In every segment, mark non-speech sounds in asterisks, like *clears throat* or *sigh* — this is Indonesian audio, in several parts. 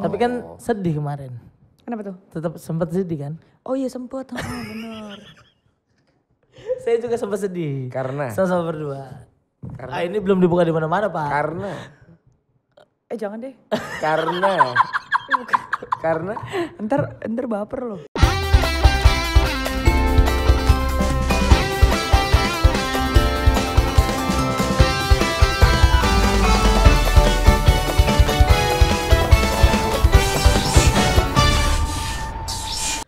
Oh. Tapi kan oh. sedih kemarin. Kenapa tuh? Tetap sempat sedih kan? Oh iya sempat, oh, ah, benar. *laughs* Saya juga sempat sedih. Karena? Sama-sama berdua. Karena ah, ini belum dibuka di mana-mana pak. Karena? Eh jangan deh. Karena? *laughs* karena? Ntar, ntar baper loh.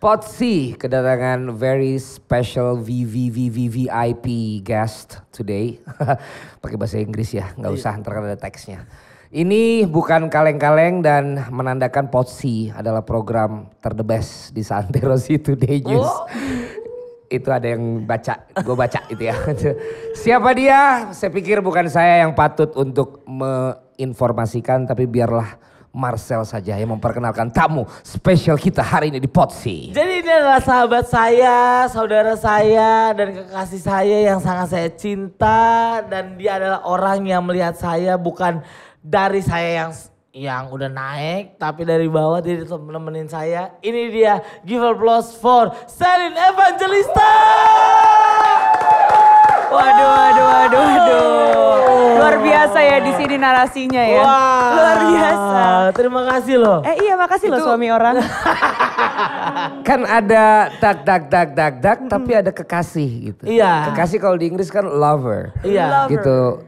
Pot C kedatangan very special V V V V V I P guest today. *laughs* Pakai bahasa Inggris ya, nggak iya. usah ntar ada teksnya. Ini bukan kaleng-kaleng dan menandakan Pot C adalah program terdebes di Santero Today oh. News. Oh. itu ada yang baca, gue baca itu ya. *laughs* Siapa dia? Saya pikir bukan saya yang patut untuk menginformasikan, tapi biarlah Marcel saja yang memperkenalkan tamu spesial kita hari ini di Potsi. Jadi ini adalah sahabat saya, saudara saya, dan kekasih saya yang sangat saya cinta. Dan dia adalah orang yang melihat saya bukan dari saya yang yang udah naik tapi dari bawah dia nemenin saya. Ini dia give Plus for Selin Evangelista. Waduh, waduh, waduh. Luar biasa ya di sini narasinya ya. Wah. Luar biasa. Terima kasih loh. Eh iya makasih loh suami orang. *laughs* kan ada tak tak tak tak tak mm. tapi ada kekasih gitu. Iya. Kekasih kalau di Inggris kan lover. Iya. Gitu.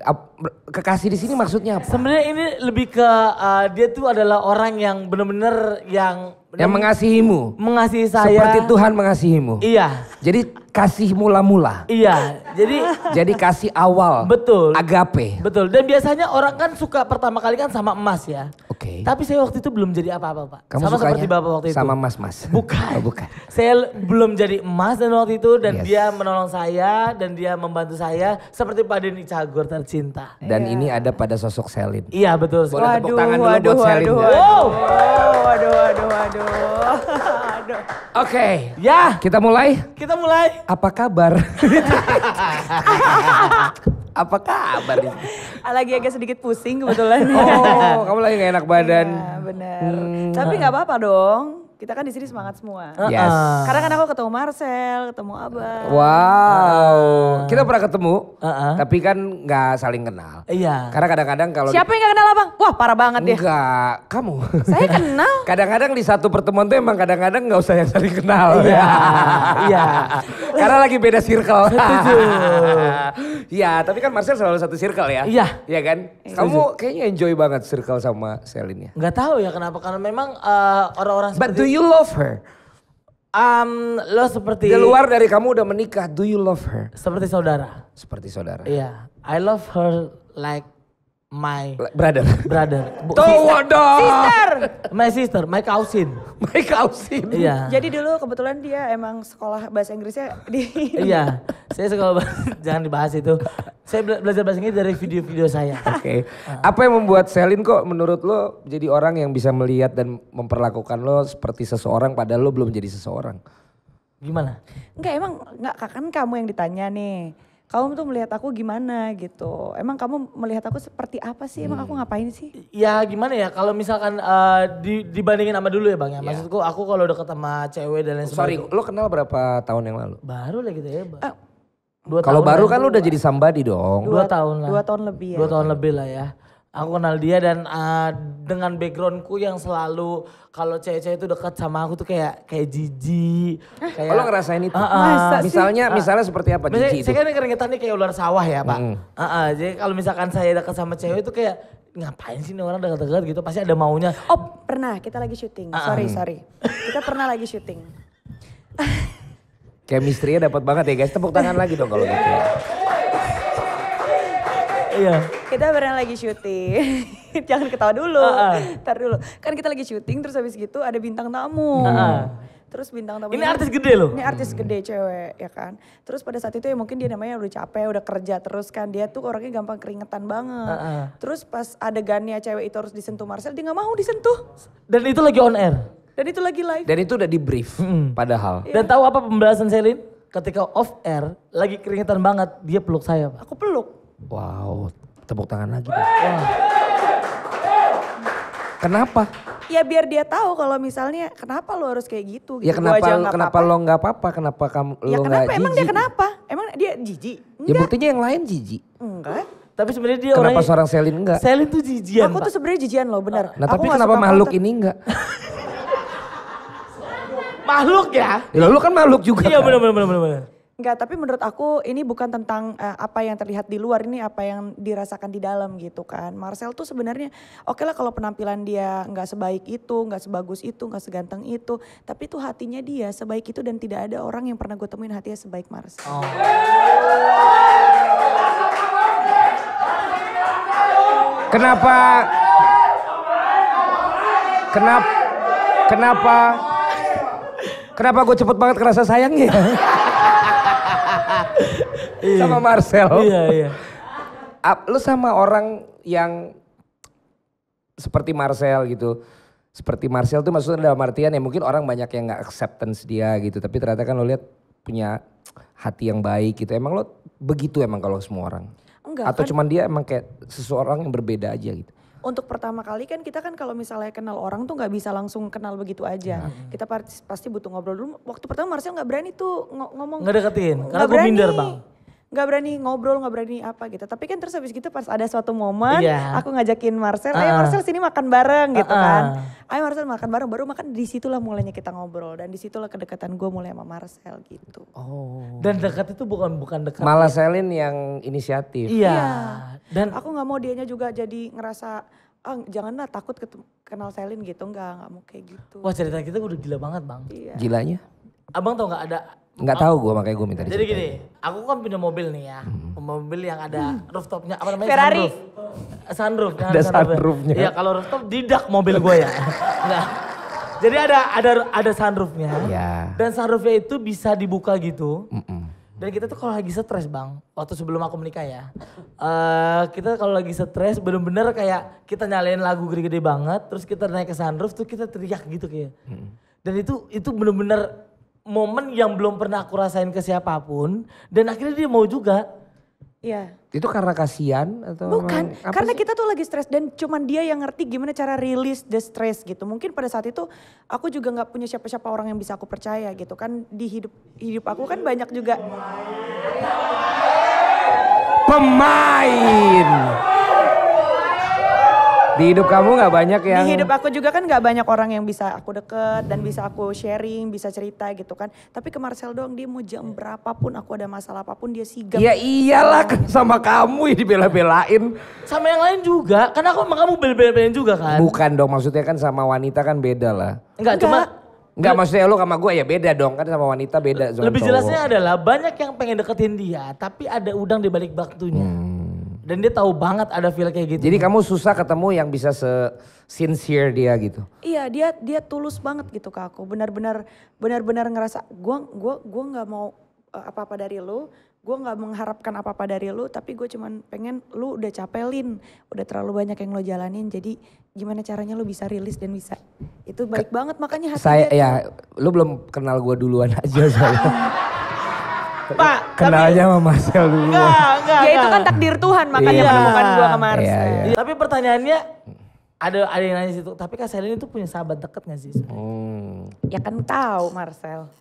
Kekasih di sini maksudnya apa? Sebenarnya ini lebih ke uh, dia tuh adalah orang yang benar-benar yang yang mengasihimu. Mengasihi saya. Seperti Tuhan mengasihimu. Iya. Jadi kasih mula-mula. Iya. Jadi *laughs* jadi kasih awal. Betul. Agape. Betul. Dan biasanya orang kan suka pertama kali kan sama emas ya. Oke. Okay. Tapi saya waktu itu belum jadi apa-apa, Pak. Kamu sama seperti Bapak waktu itu. Sama emas Mas. *laughs* Bukan. Oh, bukan. Saya belum jadi emas dan waktu itu dan yes. dia menolong saya dan dia membantu saya seperti Pak Deni cagur tercinta. Dan yeah. ini ada pada sosok Selin. Iya, betul. Boleh waduh, tepuk tangan dulu waduh, buat waduh, Selin. Ya. Waduh, waduh, waduh, waduh, waduh. *laughs* Aduh. Oke. Okay. Ya. Kita mulai. Kita mulai. Apa kabar? *laughs* Apa kabar? lagi agak sedikit pusing kebetulan. Oh, kamu lagi gak enak badan. Ya, bener. Hmm. Tapi gak apa-apa dong. Kita kan di sini semangat semua. Yes. Karena kan aku ketemu Marcel, ketemu Abah. Wow. Uh. Kita pernah ketemu, uh-uh. tapi kan nggak saling kenal. Iya. Karena kadang-kadang kalau Siapa yang nggak kenal Abang? Wah, parah banget ya. Enggak, kamu. Saya kenal. *laughs* kadang-kadang di satu pertemuan tuh emang kadang-kadang nggak usah yang saling kenal. Iya. *laughs* Iya. Karena lagi beda circle. Setuju. *laughs* Iya, tapi kan Marcel selalu satu circle ya. Iya. Iya kan? Iya. Setuju. Kamu kayaknya enjoy banget circle sama Selin ya. Nggak tahu ya kenapa karena memang orang eh, orang-orang seperti But do you love her? Um, lo seperti di luar dari kamu udah menikah, do you love her? Seperti saudara. Seperti saudara. Iya, yeah. I love her like my brother. Brother. Tawada. Sister. My sister, my cousin. My cousin. Iya. Jadi dulu kebetulan dia emang sekolah bahasa Inggrisnya di *laughs* Iya. Saya sekolah bahasa, *laughs* jangan dibahas itu. Saya bela belajar bahasa Inggris dari video-video saya. Oke. Okay. Ah. Apa yang membuat Selin kok menurut lo jadi orang yang bisa melihat dan memperlakukan lo seperti seseorang padahal lo belum jadi seseorang? Gimana? Enggak emang enggak kan kamu yang ditanya nih kamu tuh melihat aku gimana gitu. Emang kamu melihat aku seperti apa sih? Emang hmm. aku ngapain sih? Ya gimana ya kalau misalkan uh, di, dibandingin sama dulu ya Bang ya. Yeah. Maksudku aku kalau udah ketemu cewek dan lain oh, sebagainya. Sorry, lo kenal berapa tahun yang lalu? Baru lah gitu ya Bang. Uh, kalau baru kan lo udah jadi sambadi dong. Dua, dua tahun lah. Dua tahun lebih ya. Dua tahun lebih lah ya. Aku kenal dia dan uh, dengan backgroundku yang selalu kalau cewek-cewek itu dekat sama aku tuh kayak kayak jiji. Kayak Kalau ngerasain itu. Uh, uh, misalnya sih? Ah. misalnya seperti apa jiji itu? Saya kan keringetan nih kayak ular sawah ya, Pak. Mm. Uh, uh, jadi kalau misalkan saya dekat sama cewek itu kayak ngapain sih nih orang dekat-dekat gitu pasti ada maunya. Oh, pernah kita lagi syuting. Uh, Sorry, sorry. Kita pernah lagi syuting. Chemistry-nya dapat banget ya guys. Tepuk tangan lagi dong kalau gitu. Ya. Iya. Kita pernah lagi syuting. *laughs* Jangan ketawa dulu. Uh -uh. Ntar dulu. Kan kita lagi syuting terus habis gitu ada bintang tamu. Uh -uh. Terus bintang tamu ini artis gede loh. Ini artis gede cewek ya kan. Terus pada saat itu ya mungkin dia namanya udah capek, udah kerja terus kan. Dia tuh orangnya gampang keringetan banget. Uh -uh. Terus pas adegannya cewek itu harus disentuh Marcel, dia nggak mau disentuh. Dan itu lagi on air. Dan itu lagi live. Dan itu udah di brief mm. padahal. Yeah. Dan tahu apa pembalasan Selin? Ketika off air, lagi keringetan banget, dia peluk saya. Pak. Aku peluk. Wow, tepuk tangan lagi. Deh. Wah. Kenapa? Ya biar dia tahu kalau misalnya kenapa lo harus kayak gitu. gitu. Ya kenapa aja kenapa apa -apa. lo nggak apa-apa? Kenapa kamu ya, lo nggak jijik? Emang dia kenapa? Emang dia jijik? Iya. Ya buktinya yang lain jijik. Enggak. Tapi sebenarnya dia Kenapa orangnya, seorang Selin enggak? Selin tuh jijian. Aku tuh sebenarnya jijian loh, benar. Nah, aku tapi kenapa makhluk ini enggak? *laughs* makhluk ya? Ya lo kan makhluk juga. Iya benar benar benar benar. Enggak, tapi menurut aku ini bukan tentang uh, apa yang terlihat di luar, ini apa yang dirasakan di dalam gitu kan. Marcel tuh sebenarnya oke okay lah kalau penampilan dia nggak sebaik itu, nggak sebagus itu, nggak seganteng itu, tapi tuh hatinya dia sebaik itu dan tidak ada orang yang pernah gue temuin hatinya sebaik Marcel. Oh. Kenapa? Kenapa? Kenapa? Kenapa gue cepet banget kerasa sayangnya? Ah. Iya. sama Marcel. Iya, iya. Ap, lu sama orang yang seperti Marcel gitu. Seperti Marcel tuh maksudnya dalam artian ya mungkin orang banyak yang gak acceptance dia gitu. Tapi ternyata kan lo lihat punya hati yang baik gitu. Emang lo begitu emang kalau semua orang? Enggak. Atau kan. cuman dia emang kayak seseorang yang berbeda aja gitu? untuk pertama kali kan kita kan kalau misalnya kenal orang tuh nggak bisa langsung kenal begitu aja. Ya. Kita pasti, butuh ngobrol dulu. Waktu pertama Marcel nggak berani tuh ngomong. Nggak deketin, karena gue minder bang nggak berani ngobrol nggak berani apa gitu tapi kan terus habis gitu pas ada suatu momen yeah. aku ngajakin Marcel ayo Marcel sini makan bareng gitu uh -uh. kan ayo Marcel makan bareng baru makan disitulah mulainya kita ngobrol dan disitulah kedekatan gue mulai sama Marcel gitu oh dan dekat itu bukan bukan dekat ya? malah ya. Selin yang inisiatif iya yeah. yeah. dan aku nggak mau dianya juga jadi ngerasa ah janganlah takut ketemu, kenal Selin gitu nggak nggak mau kayak gitu wah cerita kita udah gila banget bang iya. gilanya abang tau nggak ada nggak tahu gue oh. makanya gue minta Jadi gini, aku kan punya mobil nih ya. Hmm. Mobil yang ada rooftopnya apa namanya? Ferrari. Sunroof. Sunroof. Ada ya. sunroofnya. Iya kalau rooftop didak mobil gue ya. *laughs* nah, jadi ada ada ada sunroofnya. Iya. Dan sunroofnya itu bisa dibuka gitu. Mm -mm. Dan kita tuh kalau lagi stres bang, waktu sebelum aku menikah ya, uh, kita kalau lagi stres bener-bener kayak kita nyalain lagu gede-gede banget, terus kita naik ke sunroof tuh kita teriak gitu kayak. Mm. Dan itu itu bener-bener momen yang belum pernah aku rasain ke siapapun dan akhirnya dia mau juga. Iya. Itu karena kasihan atau Bukan, apa karena sih? kita tuh lagi stres dan cuman dia yang ngerti gimana cara rilis the stress gitu. Mungkin pada saat itu aku juga nggak punya siapa-siapa orang yang bisa aku percaya gitu kan di hidup hidup aku kan banyak juga pemain. Di hidup kamu nggak banyak yang... Di hidup aku juga kan nggak banyak orang yang bisa aku deket dan bisa aku sharing, bisa cerita gitu kan. Tapi ke Marcel dong dia mau jam berapapun aku ada masalah apapun dia sigap. Ya iyalah kan sama kamu ya dibela-belain. Sama yang lain juga, karena aku sama kamu bela-belain juga kan. Bukan dong maksudnya kan sama wanita kan beda lah. Enggak, cuma Enggak maksudnya lo sama gue ya beda dong kan sama wanita beda. Lebih jelasnya adalah banyak yang pengen deketin dia tapi ada udang di balik baktunya. Hmm. Dan dia tahu banget ada feel kayak gitu. Jadi kamu susah ketemu yang bisa se sincere dia gitu. Iya, dia dia tulus banget gitu ke aku. Benar-benar benar-benar ngerasa gua gua gua nggak mau eh, apa-apa dari lu, gue gak mengharapkan apa-apa dari lu tapi gue cuman pengen lu udah capelin udah terlalu banyak yang lo jalanin jadi gimana caranya lu bisa rilis dan bisa itu baik K banget makanya hati saya ya lu belum kenal gue duluan *laughs* aja soalnya *laughs* Pak. Kenalnya tapi... sama Marcel dulu. Enggak, enggak. Ya itu kan takdir Tuhan makanya iya. menemukan gua sama Marcel. Iya, iya. Tapi pertanyaannya ada ada yang nanya situ, tapi Kak Selin itu punya sahabat deket gak sih? Hmm. Ya kan tahu Marcel.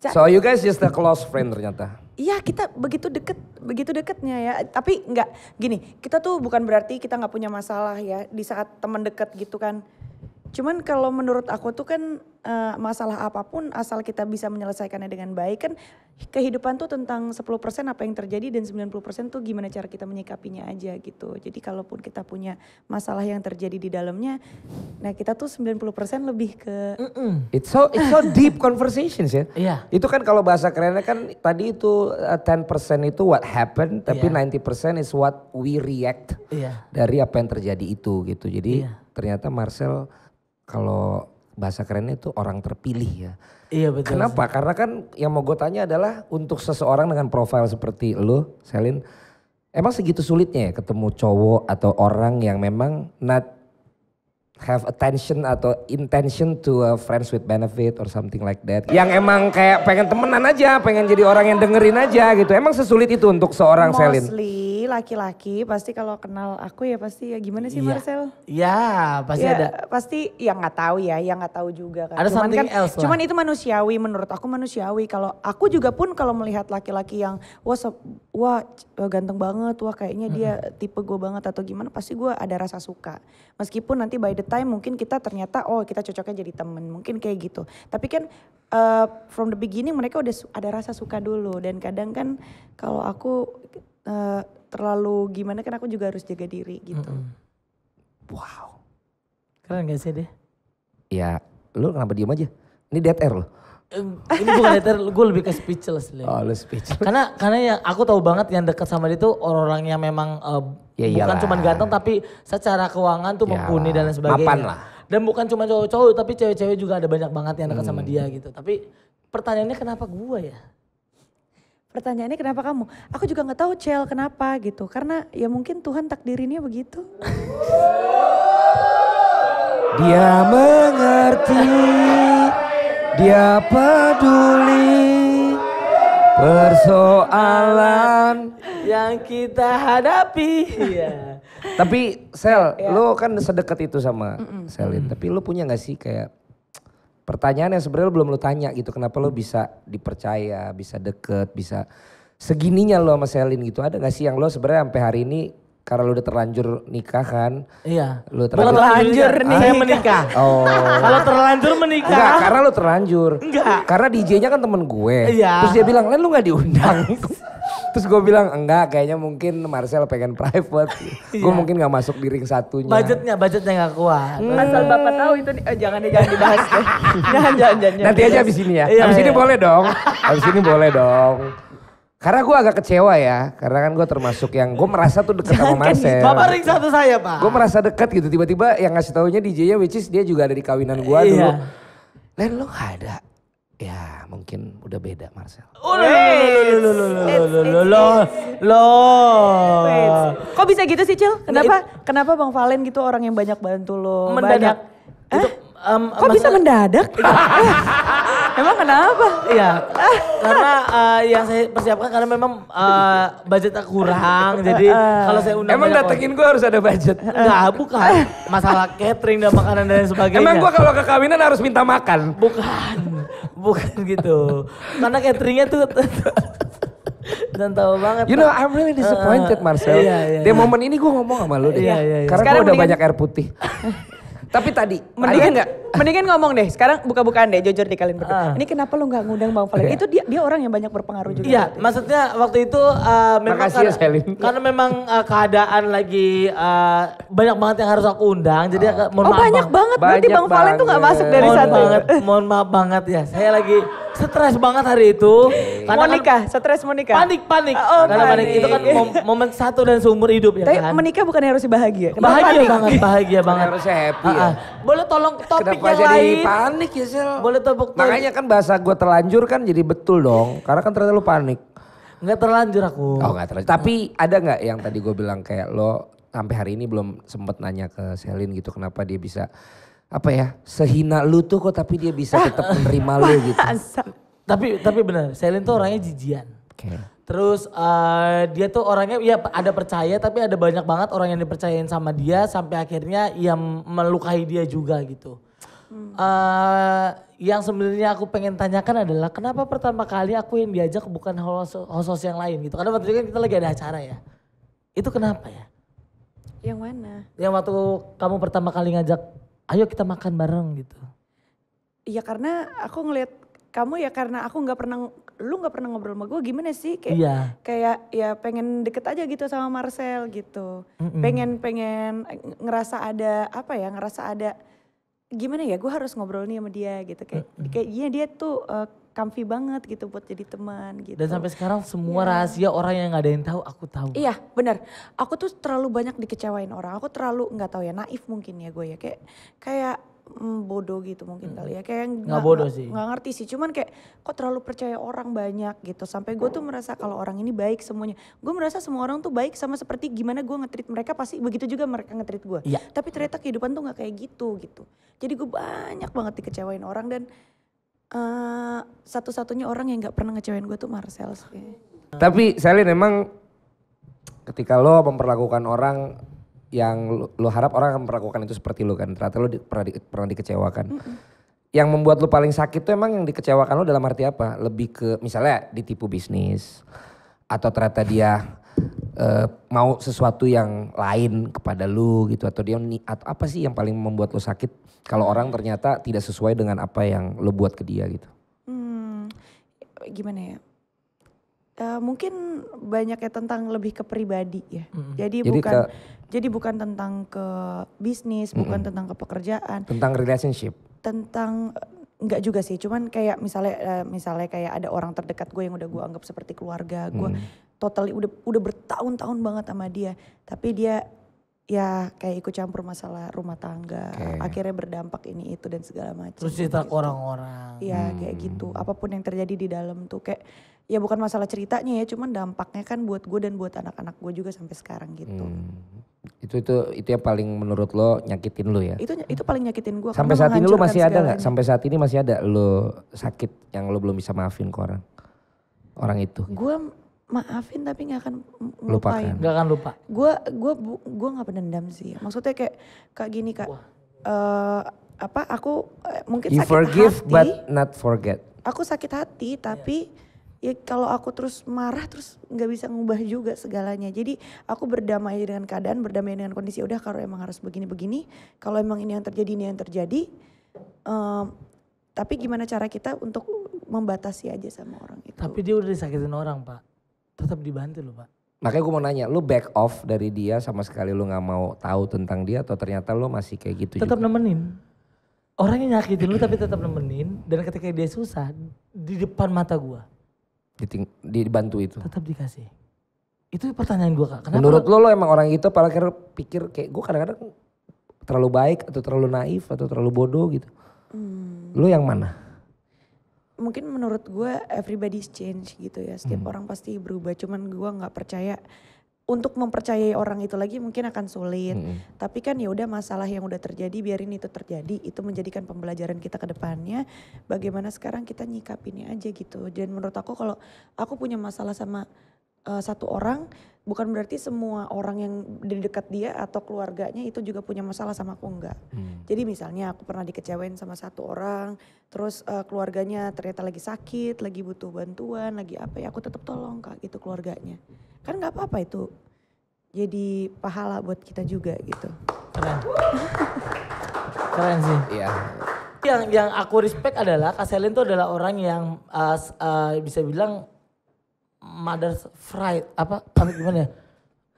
So you guys just a close friend ternyata. Iya kita begitu deket, begitu deketnya ya. Tapi nggak gini, kita tuh bukan berarti kita nggak punya masalah ya. Di saat teman deket gitu kan, Cuman kalau menurut aku tuh kan uh, masalah apapun asal kita bisa menyelesaikannya dengan baik kan kehidupan tuh tentang 10% apa yang terjadi dan 90% tuh gimana cara kita menyikapinya aja gitu. Jadi kalaupun kita punya masalah yang terjadi di dalamnya nah kita tuh 90% lebih ke mm -mm. It's so it's so *laughs* deep conversations ya. Iya. Yeah. Itu kan kalau bahasa kerennya kan tadi itu uh, eh, 10% itu what happened tapi yeah. Iya. 90% is what we react yeah. dari apa yang terjadi itu gitu. Jadi yeah. ternyata Marcel kalau bahasa kerennya itu orang terpilih ya. Iya betul. Kenapa? Sih. Karena kan yang mau gue tanya adalah untuk seseorang dengan profil seperti lo, Selin, emang segitu sulitnya ya ketemu cowok atau orang yang memang not have attention atau intention to a friends with benefit or something like that. Yang emang kayak pengen temenan aja, pengen jadi orang yang dengerin aja gitu. Emang sesulit itu untuk seorang Mostly. Selin? laki-laki pasti kalau kenal aku ya pasti ya gimana sih yeah. Marcel? Ya pasti ya, ada. Pasti yang nggak tahu ya, yang nggak tahu juga kan. Ada cuman something kan, else lah. Cuman itu manusiawi menurut aku manusiawi. Kalau aku juga pun kalau melihat laki-laki yang wah wah ganteng banget, wah kayaknya dia hmm. tipe gue banget atau gimana, pasti gue ada rasa suka. Meskipun nanti by the time mungkin kita ternyata oh kita cocoknya jadi temen, mungkin kayak gitu. Tapi kan uh, from the beginning mereka udah ada rasa suka dulu dan kadang kan kalau aku uh, terlalu gimana kan aku juga harus jaga diri gitu. Mm -hmm. Wow. Keren gak sih deh? Ya lu kenapa diem aja? Ini dead air loh. ini bukan air, gue lebih ke speechless. Lah. Oh, lu speechless. Karena karena yang aku tahu banget yang dekat sama dia tuh orang-orang yang memang uh, ya iyalah. bukan cuma ganteng tapi secara keuangan tuh iyalah. mumpuni dan lain sebagainya. Mapan lah. Dan bukan cuma cowok-cowok tapi cewek-cewek juga ada banyak banget yang dekat hmm. sama dia gitu. Tapi pertanyaannya kenapa gue ya? pertanyaannya kenapa kamu? Aku juga nggak tahu Cel kenapa gitu. Karena ya mungkin Tuhan takdirinnya begitu. Dia mengerti, dia peduli persoalan yang kita hadapi. Iya. Tapi Sel, ya. lo kan sedekat itu sama mm -mm. Selin. Tapi lo punya gak sih kayak pertanyaan yang sebenarnya belum lo tanya gitu kenapa lo bisa dipercaya bisa deket bisa segininya lo sama Selin gitu ada gak sih yang lo sebenarnya sampai hari ini karena lo udah terlanjur nikah kan? Iya. Lo terlanjur, terlanjur nih. Saya menikah. *laughs* Oh. Kalau terlanjur menikah. Enggak, karena lo terlanjur. Enggak. Karena DJ-nya kan temen gue. Iya. Terus dia bilang, "Len lu gak diundang." *laughs* Terus gue bilang enggak kayaknya mungkin Marcel pengen private. *laughs* gue yeah. mungkin gak masuk di ring satunya. Budgetnya budgetnya gak kuat. Hmm. Asal bapak tahu itu eh, jangan deh jangan dibahas deh. *laughs* Nah, jangan, jangan, jangan, Nanti aja abis ini ya. Iya, abis iya, ini iya. boleh dong. Abis ini boleh dong. Karena gue agak kecewa ya, karena kan gue termasuk yang gue merasa tuh deket sama Marcel. bapak ring satu saya pak. Gue merasa deket gitu, tiba-tiba yang ngasih taunya DJ-nya which is dia juga ada di kawinan gue iya. dulu. Len lo gak ada. Ya mungkin udah beda Marcel. Lo, Kok bisa gitu sih Cil? Kenapa? Kenapa Bang Valen gitu orang yang banyak bantu lo? Mendadak. Banyak. Itu Um, Kok masa... bisa mendadak? *laughs* Emang kenapa? Iya. karena uh, yang saya persiapkan karena memang uh, budget aku kurang. *laughs* jadi kalau saya undang Emang datengin gue harus ada budget? Enggak, bukan. Masalah catering dan makanan dan sebagainya. Emang gue kalau ke kawinan harus minta makan? Bukan. Bukan gitu. karena cateringnya tuh dan tahu banget. You know, I'm really disappointed uh, Marcel. Iya, iya, Di iya. momen ini gue ngomong sama lu deh. Iya, iya, iya. Karena gue udah banyak air putih. Tapi tadi, mendingan nggak? Mendingan ngomong deh. Sekarang buka-bukaan deh, jujur di kalian berdua. Uh. Ini kenapa lo nggak ngundang Bang Valen? Iya. Itu dia dia orang yang banyak berpengaruh juga. Iya, maksudnya waktu itu uh, memang Makasih karena, ya, karena memang uh, keadaan lagi uh, banyak banget yang harus aku undang. Jadi uh. mohon oh, maaf. Oh banyak banget. Berarti banyak Bang Valen tuh nggak masuk dari mohon satu. Banget, mohon maaf banget ya. Saya lagi stres banget hari itu. Karena kan mau stres mau Panik, panik. Oh, Karena panik. itu kan momen satu dan seumur hidup ya Tapi kan. menikah bukan harus bahagia. bahagia panik? banget, bahagia banget. Harus happy uh -uh. Boleh tolong topik Kenapa yang jadi panik ya Sil? Boleh topik. Makanya kan bahasa gue terlanjur kan jadi betul dong. Karena kan ternyata lu panik. Enggak terlanjur aku. Oh enggak terlanjur. Tapi ada nggak yang tadi gue bilang kayak lo sampai hari ini belum sempet nanya ke Selin gitu kenapa dia bisa apa ya sehina lu tuh kok tapi dia bisa tetap *laughs* menerima lu gitu. tapi tapi benar, Selin tuh orangnya jijian. Okay. Terus uh, dia tuh orangnya ya ada percaya tapi ada banyak banget orang yang dipercayain sama dia sampai akhirnya yang melukai dia juga gitu. Hmm. Uh, yang sebenarnya aku pengen tanyakan adalah kenapa pertama kali aku yang diajak bukan host-host yang lain gitu. Karena waktu itu kan kita lagi ada acara ya. Itu kenapa ya? Yang mana? Yang waktu kamu pertama kali ngajak ayo kita makan bareng gitu? Iya karena aku ngeliat kamu ya karena aku nggak pernah lu nggak pernah ngobrol sama gue gimana sih kayak iya. kayak ya pengen deket aja gitu sama Marcel gitu mm -mm. pengen pengen ngerasa ada apa ya ngerasa ada gimana ya gue harus ngobrol nih sama dia gitu kayak mm -mm. kayak dia dia tuh uh, comfy banget gitu buat jadi teman gitu. Dan sampai sekarang semua yeah. rahasia orang yang nggak ada yang tahu aku tahu. Iya benar. Aku tuh terlalu banyak dikecewain orang. Aku terlalu nggak tahu ya naif mungkin ya gue ya kayak kayak mm, bodoh gitu mungkin hmm. kali ya kayak nggak bodoh sih nggak ngerti sih cuman kayak kok terlalu percaya orang banyak gitu sampai gue tuh merasa kalau orang ini baik semuanya gue merasa semua orang tuh baik sama seperti gimana gue ngetrit mereka pasti begitu juga mereka ngetrit gue iya. tapi ternyata kehidupan tuh nggak kayak gitu gitu jadi gue banyak banget dikecewain orang dan uh, satu-satunya orang yang nggak pernah ngecewain gue tuh Marcel sih. Tapi Selin emang ketika lo memperlakukan orang yang lo, harap orang akan memperlakukan itu seperti lo kan, ternyata lo di, pernah, di, pernah dikecewakan. Mm hmm Yang membuat lo paling sakit tuh emang yang dikecewakan lo dalam arti apa? Lebih ke misalnya ditipu bisnis atau ternyata dia uh, mau sesuatu yang lain kepada lu gitu atau dia atau apa sih yang paling membuat lu sakit kalau orang ternyata tidak sesuai dengan apa yang lu buat ke dia gitu? Hmm, gimana ya? Uh, mungkin banyaknya tentang lebih ke pribadi ya. Mm-hmm. Jadi, jadi bukan ke, jadi bukan tentang ke bisnis, mm-hmm. bukan hmm. tentang ke pekerjaan. Tentang relationship. Tentang enggak eh, juga sih, cuman kayak misalnya misalnya kayak ada orang terdekat gue yang udah gue anggap seperti keluarga, gue mm totally udah udah bertahun-tahun banget sama dia tapi dia ya kayak ikut campur masalah rumah tangga okay. akhirnya berdampak ini itu dan segala macam terus cerita ke orang-orang ya hmm. kayak gitu apapun yang terjadi di dalam tuh kayak ya bukan masalah ceritanya ya cuman dampaknya kan buat gue dan buat anak-anak gue juga sampai sekarang gitu hmm. itu itu itu yang paling menurut lo nyakitin lo ya itu itu paling nyakitin gue sampai saat ini lo masih ada nggak sampai saat ini masih ada lo sakit yang lo belum bisa maafin ke orang orang itu gue maafin tapi nggak akan lupain nggak akan lupa gue gue gue nggak pendendam sih maksudnya kayak kayak gini kak uh, apa aku uh, mungkin you sakit forgive hati, but not forget aku sakit hati iya. tapi yeah. ya kalau aku terus marah terus nggak bisa ngubah juga segalanya jadi aku berdamai dengan keadaan berdamai dengan kondisi udah kalau emang harus begini begini kalau emang ini yang terjadi ini yang terjadi um, tapi gimana cara kita untuk membatasi aja sama orang itu tapi dia udah disakitin orang pak tetap dibantu lo pak. Makanya gue mau nanya, lu back off dari dia sama sekali lu gak mau tahu tentang dia atau ternyata lu masih kayak gitu? Tetap juga? nemenin. Orangnya nyakitin lu tapi tetap nemenin dan ketika dia susah di depan mata gua. Diting, dibantu itu. Tetap dikasih. Itu pertanyaan gua kak. Kenapa Menurut lo lo emang orang itu apalagi pikir kayak gua kadang-kadang terlalu baik atau terlalu naif atau terlalu bodoh gitu. Hmm. Lu yang mana? mungkin menurut gue everybody's change gitu ya setiap hmm. orang pasti berubah cuman gue nggak percaya untuk mempercayai orang itu lagi mungkin akan sulit hmm. tapi kan ya udah masalah yang udah terjadi biarin itu terjadi itu menjadikan pembelajaran kita ke depannya bagaimana sekarang kita nyikapinnya aja gitu dan menurut aku kalau aku punya masalah sama uh, satu orang bukan berarti semua orang yang di dekat dia atau keluarganya itu juga punya masalah sama aku enggak. Hmm. Jadi misalnya aku pernah dikecewain sama satu orang, terus uh, keluarganya ternyata lagi sakit, lagi butuh bantuan, lagi apa ya aku tetap tolong kak gitu keluarganya. Kan nggak apa-apa itu. Jadi pahala buat kita juga gitu. Keren. Keren sih. Iya. Yang yang aku respect adalah Kaselin itu adalah orang yang uh, uh, bisa bilang mother fright apa apa gimana ya?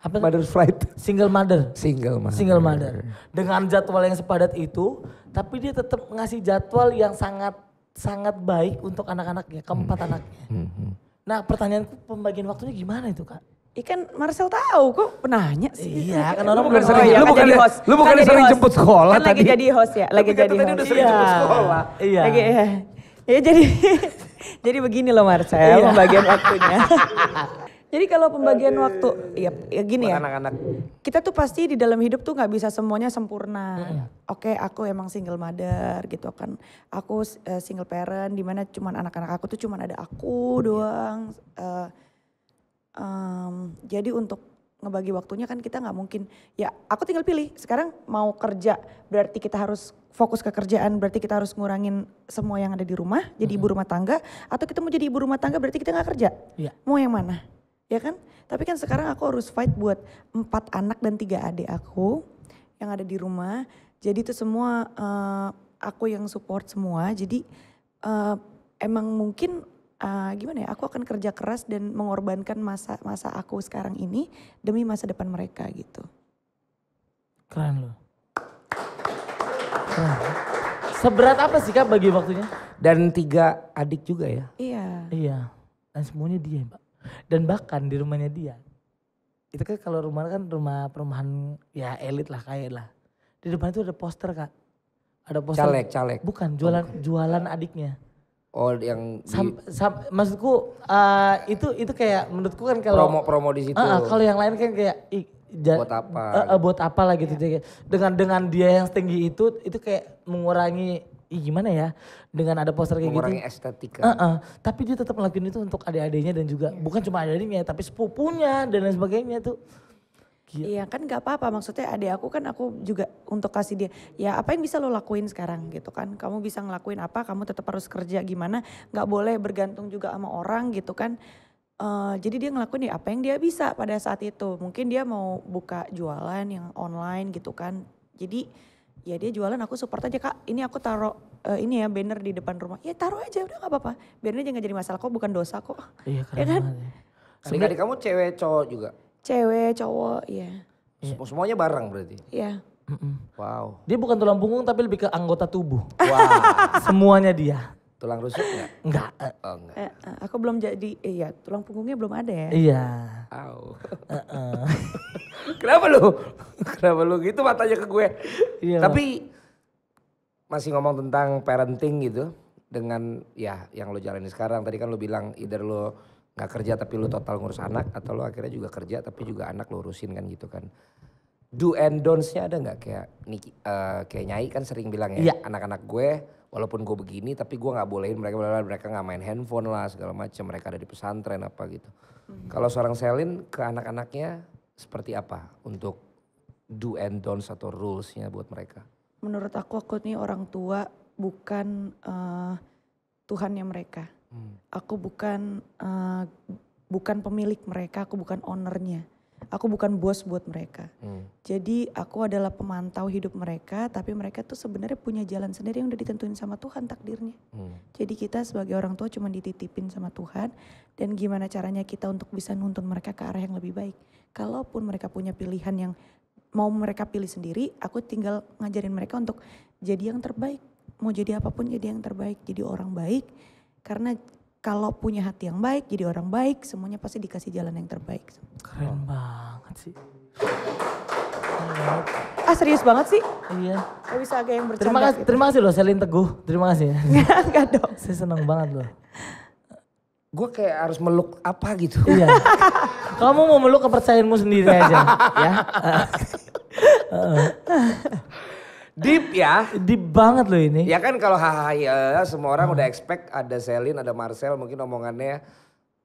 Apa mother fright. Single mother. Single mother. Single mother. Dengan jadwal yang sepadat itu, tapi dia tetap ngasih jadwal yang sangat sangat baik untuk anak-anaknya, keempat hmm. anaknya. Hmm. Nah, pertanyaanku pembagian waktunya gimana itu, Kak? Ikan Marcel tahu kok penanya sih. Iya, kan orang bukan sering, lu bukan host. Lu bukan sering jemput sekolah kan tadi. lagi jadi host ya, lagi jadi host. Tadi udah sering jemput sekolah. Iya. Lagi, ya. Ya jadi jadi begini loh Marcel, iya. pembagian waktunya. *laughs* Jadi kalau pembagian Aduh. waktu, ya, ya gini Buat ya. Anak-anak. Kita tuh pasti di dalam hidup tuh nggak bisa semuanya sempurna. Hmm. Oke, okay, aku emang single mother gitu kan. Aku uh, single parent, dimana cuman anak-anak aku tuh cuman ada aku iya. doang. Uh, um, jadi untuk ngebagi waktunya kan kita nggak mungkin ya aku tinggal pilih sekarang mau kerja berarti kita harus fokus ke kerjaan berarti kita harus ngurangin semua yang ada di rumah jadi ibu rumah tangga atau kita mau jadi ibu rumah tangga berarti kita nggak kerja yeah. mau yang mana ya kan tapi kan sekarang aku harus fight buat empat anak dan tiga adik aku yang ada di rumah jadi itu semua uh, aku yang support semua jadi uh, emang mungkin uh, gimana ya aku akan kerja keras dan mengorbankan masa masa aku sekarang ini demi masa depan mereka gitu keren loh keren. seberat apa sih kak bagi waktunya dan tiga adik juga ya iya iya dan semuanya dia mbak dan bahkan di rumahnya dia itu kan kalau rumah kan rumah perumahan ya elit lah kayak lah di depan itu ada poster kak ada poster caleg caleg bukan jualan oh, jualan adiknya Oh yang sam, di... sam, maksudku uh, itu itu kayak menurutku kan kalau promo-promo di situ. Uh, kalau yang lain kan kayak i, ja, buat apa? Uh, uh, buat apa lah gitu yeah. Dengan dengan dia yang setinggi itu itu kayak mengurangi i, gimana ya dengan ada poster kayak mengurangi gitu. estetika. Uh, uh, tapi dia tetap ngelakuin itu untuk adik-adiknya dan juga yeah. bukan cuma adik-adiknya tapi sepupunya dan lain sebagainya tuh Gila. Iya kan gak apa-apa maksudnya adik aku kan aku juga untuk kasih dia ya apa yang bisa lo lakuin sekarang gitu kan kamu bisa ngelakuin apa kamu tetap harus kerja gimana nggak boleh bergantung juga sama orang gitu kan uh, jadi dia ngelakuin ya apa yang dia bisa pada saat itu mungkin dia mau buka jualan yang online gitu kan jadi ya dia jualan aku support aja kak ini aku taruh uh, ini ya banner di depan rumah ya taruh aja udah nggak apa-apa bannernya aja jadi masalah kok bukan dosa kok iya *laughs* ya, kan? ya kan? Sebenarnya kamu cewek cowok juga Cewek, cowok, iya. Yeah. Semuanya bareng berarti? Iya. Yeah. Wow. Dia bukan tulang punggung tapi lebih ke anggota tubuh. *laughs* Wow. Semuanya dia. Tulang rusuk gak? enggak? Oh, enggak. Eh, eh, aku belum jadi, eh, iya eh, tulang punggungnya belum ada ya. Iya. yeah. Eh. *laughs* Kenapa lu? Kenapa lu gitu matanya ke gue? Iya. Tapi masih ngomong tentang parenting gitu dengan ya yang lo jalani sekarang. Tadi kan lo bilang either lo nggak kerja tapi lu total ngurus anak atau lu akhirnya juga kerja tapi juga anak lu urusin kan gitu kan do and don'ts-nya ada nggak kayak nih eh, uh, kayak Nyai kan sering bilang ya iya. anak-anak ya. gue walaupun gue begini tapi gue nggak bolehin mereka mereka nggak main handphone lah segala macam mereka ada di pesantren apa gitu hmm kalau seorang Selin ke anak-anaknya seperti apa untuk do and don'ts atau rules-nya buat mereka menurut aku aku nih orang tua bukan uh, Tuhannya mereka Hmm. Aku bukan uh, bukan pemilik mereka, aku bukan ownernya. Aku bukan bos buat mereka. Hmm. Jadi aku adalah pemantau hidup mereka, tapi mereka tuh sebenarnya punya jalan sendiri yang udah ditentuin sama Tuhan takdirnya. Hmm. Jadi kita sebagai orang tua cuma dititipin sama Tuhan dan gimana caranya kita untuk bisa nuntun mereka ke arah yang lebih baik. Kalaupun mereka punya pilihan yang mau mereka pilih sendiri, aku tinggal ngajarin mereka untuk jadi yang terbaik. Mau jadi apapun jadi yang terbaik, jadi orang baik, karena kalau punya hati yang baik, jadi orang baik, semuanya pasti dikasih jalan yang terbaik. Keren banget sih. Ah serius banget sih? Iya. Gak bisa agak yang bercanda. Terima kasih, gitu. terima kasih loh Selin Teguh. Terima kasih. ya Enggak dong. Saya seneng banget loh. Gue kayak harus meluk apa gitu. Iya. Kamu mau meluk kepercayaanmu sendiri aja. ya. *laughs* Deep ya. Deep banget loh ini. Ya kan kalau hahaha ya, semua orang hmm. udah expect ada Selin, ada Marcel mungkin omongannya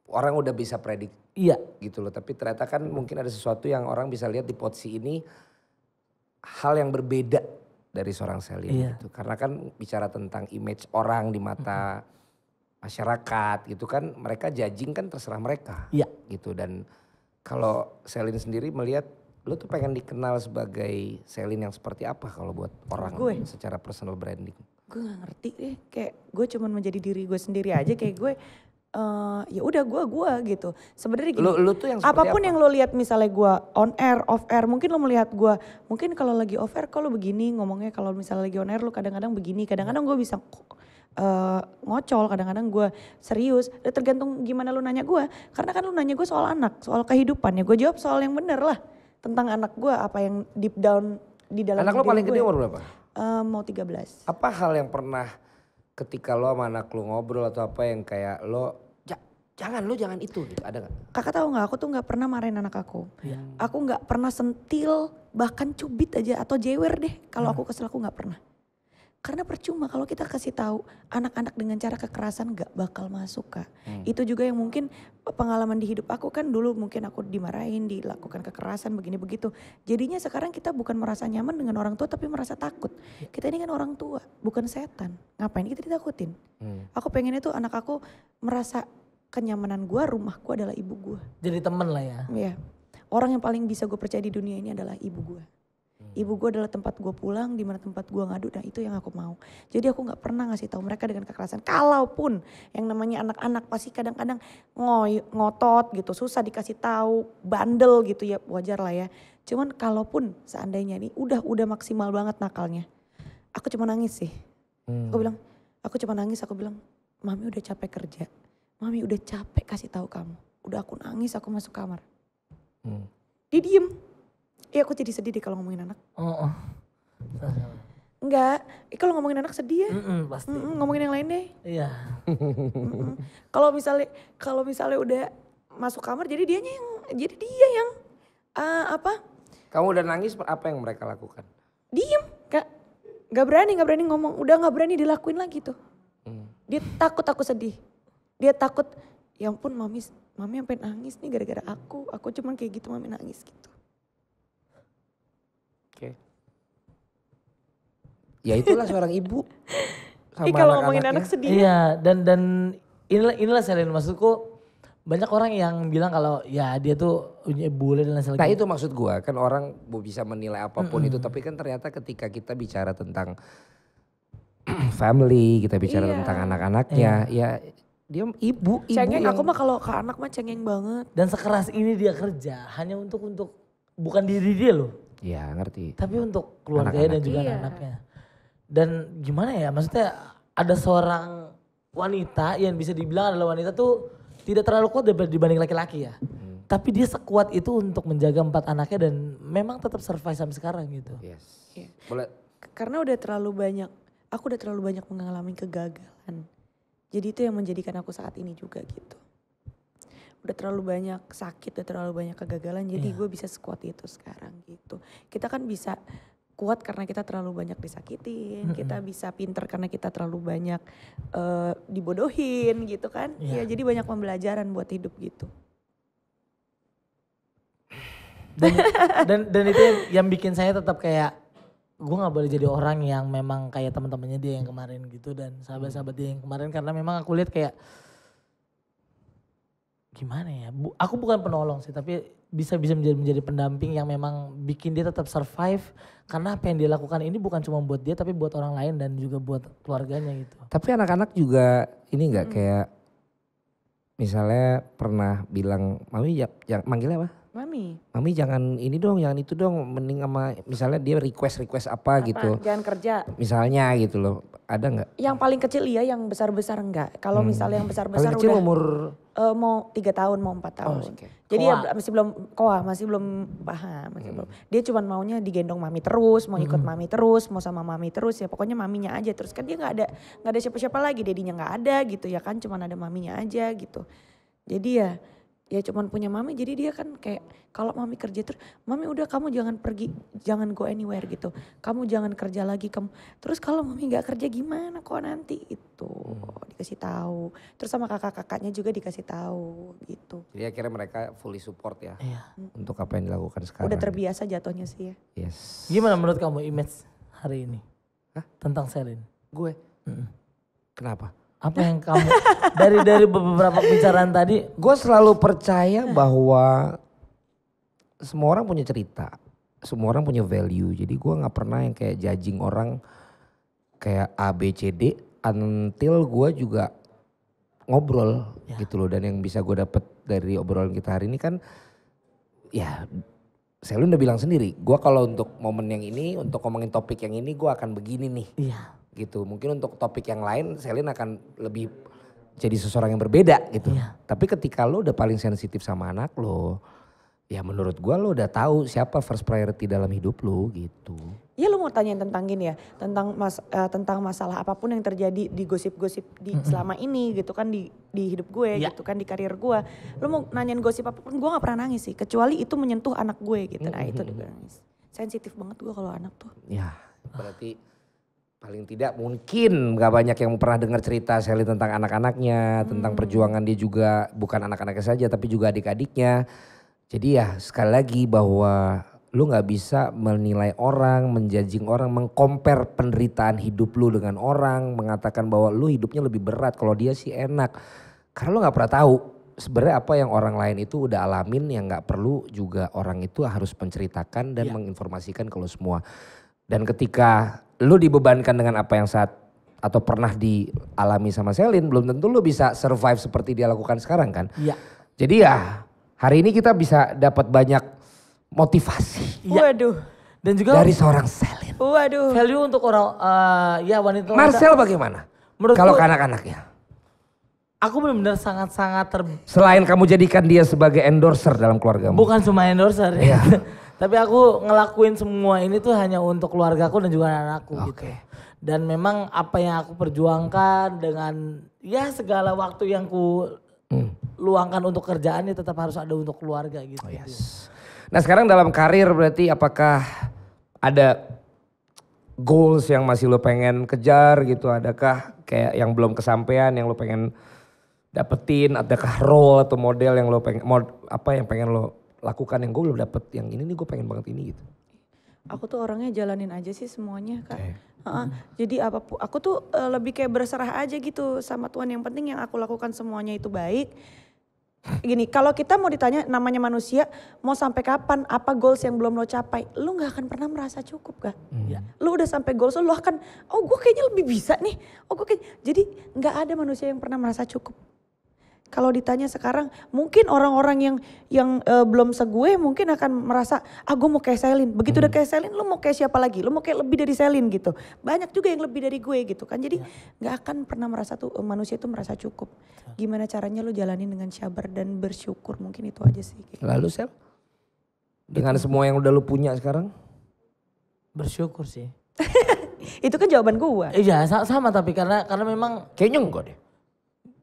orang udah bisa predik. Iya. Gitu loh, tapi ternyata kan mungkin ada sesuatu yang orang bisa lihat di Potsi ini hal yang berbeda dari seorang Selin iya. gitu. Karena kan bicara tentang image orang di mata hmm. masyarakat gitu kan mereka judging kan terserah mereka. Iya. Gitu dan kalau Selin sendiri melihat lo tuh pengen dikenal sebagai selin yang seperti apa kalau buat orang gue. secara personal branding? Gue gak ngerti deh, kayak gue cuman menjadi diri gue sendiri aja kayak gue uh, ya udah gue gue gitu. Sebenarnya gitu. Lu, tuh yang apapun apa? yang lo lihat misalnya gue on air, off air, mungkin lo melihat gue, mungkin kalau lagi off air kalau begini ngomongnya, kalau misalnya lagi on air lo kadang-kadang begini, kadang-kadang gue bisa Uh, ngocol kadang-kadang gue serius tergantung gimana lu nanya gue karena kan lu nanya gue soal anak soal kehidupan ya gue jawab soal yang bener lah tentang anak gue apa yang deep down di dalam anak lo paling gue. gede ya. umur berapa uh, mau 13 apa hal yang pernah ketika lo sama anak lo ngobrol atau apa yang kayak lo jangan lo jangan itu gitu ada nggak kakak tahu nggak aku tuh nggak pernah marahin anak aku ya. aku nggak pernah sentil bahkan cubit aja atau jewer deh kalau hmm. aku kesel aku nggak pernah karena percuma kalau kita kasih tahu anak-anak dengan cara kekerasan gak bakal masuk kak. Hmm. Itu juga yang mungkin pengalaman di hidup aku kan dulu mungkin aku dimarahin, dilakukan kekerasan begini begitu. Jadinya sekarang kita bukan merasa nyaman dengan orang tua tapi merasa takut. Kita ini kan orang tua, bukan setan. Ngapain kita ditakutin? Hmm. Aku pengennya tuh anak aku merasa kenyamanan gua, rumah gue adalah ibu gua. Jadi temen lah ya? Iya. Orang yang paling bisa gue percaya di dunia ini adalah ibu gue. Hmm. ibu gue adalah tempat gue pulang di mana tempat gue ngadu nah itu yang aku mau jadi aku nggak pernah ngasih tahu mereka dengan kekerasan kalaupun yang namanya anak-anak pasti kadang-kadang ngotot gitu susah dikasih tahu bandel gitu ya wajar lah ya cuman kalaupun seandainya ini udah udah maksimal banget nakalnya aku cuma nangis sih hmm. aku bilang aku cuma nangis aku bilang mami udah capek kerja mami udah capek kasih tahu kamu udah aku nangis aku masuk kamar hmm. dia diem Iya aku jadi sedih deh kalau ngomongin anak. Oh, oh. Enggak, eh, kalau ngomongin anak sedih ya. Mm -mm, pasti. Mm -mm, ngomongin yang lain deh. Iya. mm -mm. Kalau misalnya kalau misalnya udah masuk kamar jadi dia yang jadi dia yang uh, apa? Kamu udah nangis apa yang mereka lakukan? Diem, gak, gak berani, gak berani ngomong. Udah gak berani dilakuin lagi tuh. Mm. Dia takut aku sedih. Dia takut, ya ampun mami, mami yang pengen nangis nih gara-gara aku. Aku cuma kayak gitu mami nangis gitu. ya itulah seorang ibu sama kalau anak ngomongin anak sedih iya ya. dan dan inilah inilah selain maksudku banyak orang yang bilang kalau ya dia tuh punya bule dan lain sebagainya. Nah itu maksud gua kan orang bisa menilai apapun mm -hmm. itu tapi kan ternyata ketika kita bicara tentang *clears throat* family, kita bicara iya. tentang anak-anaknya, iya. ya dia ibu, ibu cengeng yang... aku mah kalau ke anak mah cengeng banget. Dan sekeras ini dia kerja hanya untuk untuk bukan diri dia loh. Iya ngerti. Tapi untuk keluarganya anak -anak. dan juga iya. anaknya dan gimana ya maksudnya ada seorang wanita yang bisa dibilang adalah wanita tuh tidak terlalu kuat dibanding laki-laki ya hmm. tapi dia sekuat itu untuk menjaga empat anaknya dan memang tetap survive sampai sekarang gitu yes yeah. boleh karena udah terlalu banyak aku udah terlalu banyak mengalami kegagalan jadi itu yang menjadikan aku saat ini juga gitu udah terlalu banyak sakit, udah terlalu banyak kegagalan. Jadi yeah. gue bisa sekuat itu sekarang gitu. Kita kan bisa kuat karena kita terlalu banyak disakitin, kita bisa pinter karena kita terlalu banyak uh, dibodohin gitu kan. Yeah. Ya jadi banyak pembelajaran buat hidup gitu. Dan dan, dan itu yang bikin saya tetap kayak gue nggak boleh jadi orang yang memang kayak teman-temannya dia yang kemarin gitu dan sahabat-sahabat dia yang kemarin karena memang aku lihat kayak gimana ya aku bukan penolong sih tapi bisa bisa menjadi menjadi pendamping yang memang bikin dia tetap survive karena apa yang dia lakukan ini bukan cuma buat dia tapi buat orang lain dan juga buat keluarganya gitu. Tapi anak-anak juga ini enggak hmm. kayak misalnya pernah bilang mami ya, yang manggilnya apa? Mami. Mami jangan ini dong, jangan itu dong. Mending sama misalnya dia request request apa, apa gitu. Jangan kerja. Misalnya gitu loh, ada nggak? Yang paling kecil iya, yang besar besar enggak. Kalau hmm. misalnya yang besar besar paling kecil umur uh, mau tiga tahun mau empat oh, tahun. Oh, okay. Jadi ya masih belum koa, masih belum paham, masih belum. Hmm. Dia cuma maunya digendong mami terus, mau ikut hmm. mami terus, mau sama mami terus ya. Pokoknya maminya aja terus kan dia nggak ada nggak ada siapa siapa lagi, dedinya nggak ada gitu ya kan, cuma ada maminya aja gitu. Jadi ya ya cuman punya mami jadi dia kan kayak kalau mami kerja terus mami udah kamu jangan pergi jangan go anywhere gitu kamu jangan kerja lagi kamu terus kalau mami nggak kerja gimana kok nanti itu hmm. dikasih tahu terus sama kakak-kakaknya juga dikasih tahu gitu jadi akhirnya mereka fully support ya iya. untuk apa yang dilakukan sekarang udah terbiasa jatuhnya sih ya yes gimana menurut kamu image hari ini Hah? tentang Selin gue mm -mm. kenapa apa yang kamu dari dari beberapa pembicaraan tadi, gue selalu percaya bahwa semua orang punya cerita, semua orang punya value. Jadi gue nggak pernah yang kayak judging orang kayak A B C D until gue juga ngobrol ya. gitu loh dan yang bisa gue dapet dari obrolan kita hari ini kan ya saya udah bilang sendiri gue kalau untuk momen yang ini untuk ngomongin topik yang ini gue akan begini nih iya gitu. Mungkin untuk topik yang lain Selin akan lebih jadi seseorang yang berbeda gitu. Iya. Tapi ketika lo udah paling sensitif sama anak lo, ya menurut gue lo udah tahu siapa first priority dalam hidup lo gitu. Iya lo mau tanya tentang gini ya, tentang mas uh, tentang masalah apapun yang terjadi di gosip-gosip di selama ini gitu kan di di hidup gue yeah. gitu kan di karir gue. Lo mau nanyain gosip apapun gue nggak pernah nangis sih, kecuali itu menyentuh anak gue gitu. Nah, itu dia Sensitif banget gue kalau anak tuh. Ya, berarti Paling tidak mungkin nggak banyak yang pernah dengar cerita Sally tentang anak-anaknya, hmm. tentang perjuangan dia juga bukan anak-anaknya saja tapi juga adik-adiknya. Jadi ya sekali lagi bahwa lu nggak bisa menilai orang, menjajing orang, mengkompar penderitaan hidup lu dengan orang, mengatakan bahwa lu hidupnya lebih berat kalau dia sih enak. Karena lu nggak pernah tahu sebenarnya apa yang orang lain itu udah alamin yang nggak perlu juga orang itu harus menceritakan dan ya. menginformasikan kalau semua. Dan ketika lu dibebankan dengan apa yang saat atau pernah dialami sama Selin, belum tentu lu bisa survive seperti dia lakukan sekarang kan. Iya. Jadi ya hari ini kita bisa dapat banyak motivasi. Ya. Waduh. Dan juga dari seorang Selin. Waduh. Value untuk orang uh, ya wanita. Marcel wanita. bagaimana? Menurut kalau anak-anaknya? Aku benar-benar sangat-sangat ter. Selain kamu jadikan dia sebagai endorser dalam keluargamu. Bukan cuma endorser. Iya. *laughs* Tapi aku ngelakuin semua ini tuh hanya untuk keluargaku dan juga anak-anakku okay. gitu. Dan memang apa yang aku perjuangkan dengan ya segala waktu yang ku hmm. luangkan untuk kerjaan ya tetap harus ada untuk keluarga gitu. Oh, yes. Nah sekarang dalam karir berarti apakah ada goals yang masih lo pengen kejar gitu? Adakah kayak yang belum kesampaian yang lo pengen dapetin? Adakah role atau model yang lo pengen mod, apa yang pengen lo lakukan yang gue belum dapet yang ini nih gue pengen banget ini gitu aku tuh orangnya jalanin aja sih semuanya kak okay. Uh, hmm. Jadi apapun aku tuh uh, lebih kayak berserah aja gitu sama Tuhan. Yang penting yang aku lakukan semuanya itu baik. Gini, kalau kita mau ditanya namanya manusia, mau sampai kapan apa goals yang belum lo capai, lo nggak akan pernah merasa cukup kak. Hmm. Ya, lo udah sampai goals lo, lo akan, oh gue kayaknya lebih bisa nih. Oh gue kayak, jadi nggak ada manusia yang pernah merasa cukup. Kalau ditanya sekarang, mungkin orang-orang yang yang uh, belum segue mungkin akan merasa, ah gue mau kayak Selin. Begitu hmm. udah kayak Selin, lu mau kayak siapa lagi? Lu mau kayak lebih dari Selin gitu. Banyak juga yang lebih dari gue gitu kan. Jadi ya. nggak ya. akan pernah merasa tuh eh, manusia itu merasa cukup. Ya. Gimana caranya lu jalanin dengan sabar dan bersyukur mungkin itu aja sih. Kayak gitu. Lalu Sel, dengan gitu. semua yang udah lu punya sekarang? Bersyukur sih. *laughs* itu kan jawaban gue. Iya sama, sama tapi karena karena memang kayaknya enggak deh.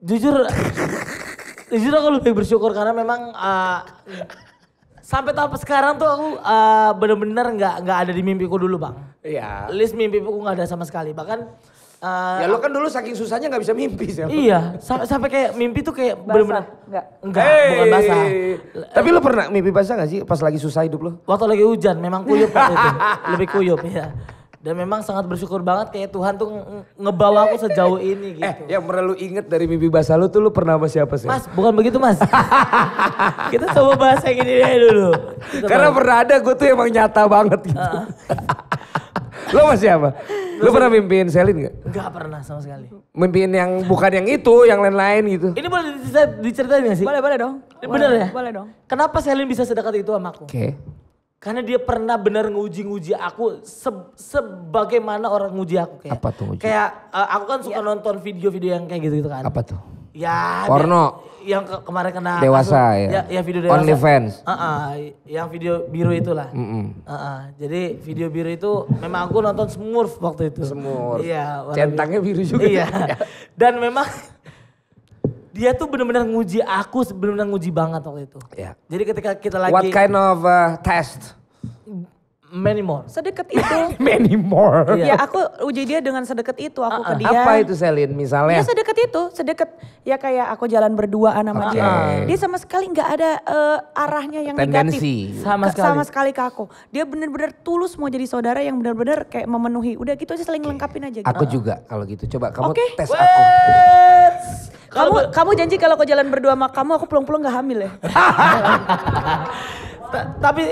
Jujur di eh, aku lebih bersyukur karena memang uh, sampai tahap sekarang tuh aku uh, ah, benar bener nggak nggak ada di mimpiku dulu bang. Iya. List mimpiku nggak ada sama sekali. Bahkan Uh, ya lo kan dulu saking susahnya nggak bisa mimpi sih. Iya, Sampai sampai kayak mimpi tuh kayak benar-benar enggak. Enggak, hey. bukan basah. Tapi lo pernah mimpi basah nggak sih pas lagi susah hidup lo? Waktu lagi hujan, memang kuyup waktu itu. Lebih kuyup ya. Dan memang sangat bersyukur banget kayak Tuhan tuh ngebawa aku sejauh ini eh, gitu. Eh, yang perlu inget dari mimpi basah lu tuh lu pernah sama siapa sih? Mas, bukan begitu mas. *laughs* kita coba bahas yang ini deh dulu. Kita Karena bahas. pernah ada gue tuh emang nyata banget gitu. Ah. *laughs* lu Lo masih apa? Lo pernah mimpiin Selin gak? Gak pernah sama sekali. Mimpiin yang bukan yang itu, yang lain-lain gitu. Ini boleh diceritain gak sih? Boleh, boleh dong. Bener ya? Boleh dong. Kenapa Selin bisa sedekat itu sama aku? Oke. Okay. Karena dia pernah benar nguji-nguji aku se sebagaimana orang nguji aku kayak. Apa tuh Uji? Kayak uh, aku kan suka ya. nonton video-video yang kayak gitu-gitu kan. Apa tuh? Ya, porno. Yang ke kemarin kena dewasa aku, ya. ya. Ya video dewasa. Only fans. Uh -uh, yang video biru itulah. Mm -mm. Uh -uh. Jadi video biru itu memang aku nonton Smurf waktu itu. Smurf. Iya. Centangnya biru juga. Iya. *laughs* Ya. Dan memang dia tuh benar-benar nguji aku, benar-benar nguji banget waktu itu. Yeah. Jadi ketika kita lagi What kind of uh, test? Many more. Sedekat itu. *laughs* Many more. Ya aku uji dia dengan sedekat itu, aku uh -uh. ke uh-uh. dia. Apa itu Selin misalnya? Ya sedekat itu, sedekat ya kayak aku jalan berdua sama okay. dia. Dia sama sekali nggak ada uh, arahnya yang Tendensi. negatif. Sama sekali. Sama sekali ke aku. Dia benar-benar tulus mau jadi saudara yang benar-benar kayak memenuhi. Udah gitu aja saling okay. lengkapin aja. Gitu. Aku juga kalau gitu. Coba kamu okay. tes aku. aku kamu kalo... kamu janji kalau aku jalan berdua sama kamu aku pulang-pulang nggak hamil ya. tapi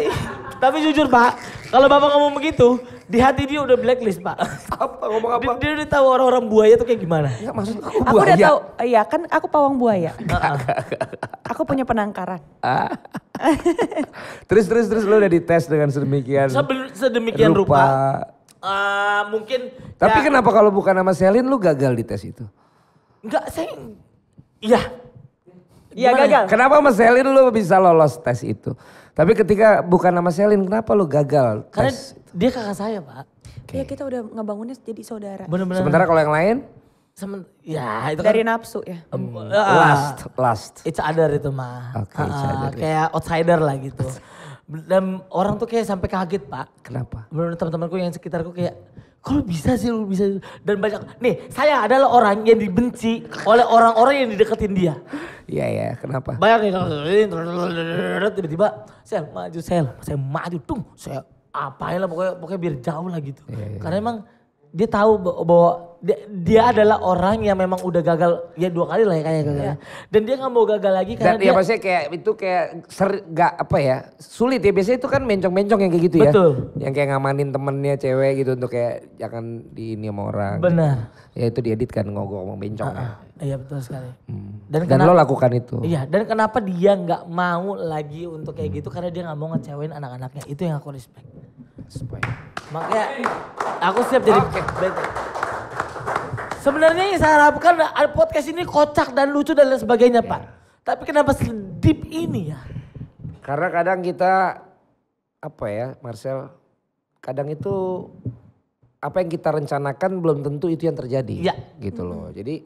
tapi jujur Pak, kalau Bapak ngomong begitu, di hati dia udah blacklist Pak. Apa ngomong apa? Dia, dia udah tahu orang-orang buaya tuh kayak gimana. Ya maksud aku buaya. Aku udah tahu, iya kan aku pawang buaya. *laughs* aku punya penangkaran. Ah. *laughs* terus terus terus lu udah dites dengan sedemikian. sedemikian rupa. Uh, mungkin. Tapi ya, kenapa kalau bukan nama Selin lu gagal di tes itu? Enggak, saya Iya. Iya gagal. Kenapa Mas Selin lu bisa lolos tes itu? Tapi ketika bukan nama Selin, kenapa lu gagal? Karena dia kakak saya, Pak. Okay. Ya kita udah ngebangunnya jadi saudara. Bener-bener. Sementara kalau yang lain? Semen, ya itu kan. Dari nafsu ya. Um, uh, last, last. It's other itu mah. Oke, okay, it's ah, other. Uh, kayak outsider lah gitu. *laughs* Dan orang tuh kayak sampai kaget, Pak. Kenapa? Menurut teman-temanku yang sekitarku kayak kalau bisa sih lu bisa dan banyak nih saya adalah orang yang dibenci oleh orang-orang yang dideketin dia. Iya ya, kenapa? nih kalau tiba-tiba saya maju, saya saya maju, tung, saya apain lah pokoknya pokoknya biar jauh lah gitu. Iya, iya. Karena emang dia tahu bahwa dia, dia adalah orang yang memang udah gagal ya dua kali lah ya kayaknya gagal. Ya. Iya. Dan dia nggak mau gagal lagi karena Dan, ya dia pasti kayak itu kayak ser gak apa ya sulit ya biasanya itu kan mencong-mencong yang kayak gitu ya. Betul. Yang kayak ngamanin temennya cewek gitu untuk kayak jangan di ini sama orang. Benar. Ya itu diedit kan ngogok ngomong bencong. Uh ya. ah, -uh. Ah. Iya betul sekali. Hmm. Dan, dan kenapa, lo lakukan itu. Iya. Dan kenapa dia nggak mau lagi untuk kayak hmm. gitu karena dia nggak mau ngecewain anak-anaknya. Itu yang aku respect. Respect. Makanya aku siap jadi. Okay. Sebenarnya yang saya harapkan podcast ini kocak dan lucu dan lain sebagainya yeah. Pak. Tapi kenapa sedip ini ya? Karena kadang kita apa ya Marcel? Kadang itu apa yang kita rencanakan belum tentu itu yang terjadi. Iya. Gitu loh. Jadi